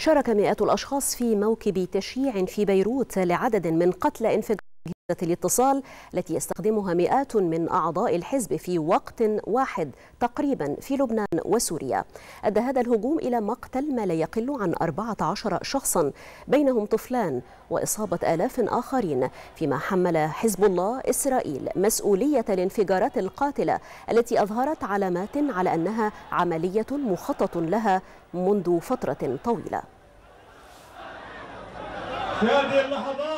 شارك مئات الأشخاص في موكب تشييع في بيروت لعدد من قتلى انفجار الاتصال التي يستخدمها مئات من أعضاء الحزب في وقت واحد تقريبا في لبنان وسوريا أدى هذا الهجوم إلى مقتل ما لا يقل عن 14 شخصا بينهم طفلان وإصابة آلاف آخرين فيما حمل حزب الله إسرائيل مسؤولية الانفجارات القاتلة التي أظهرت علامات على أنها عملية مخطط لها منذ فترة طويلة في هذه اللحظات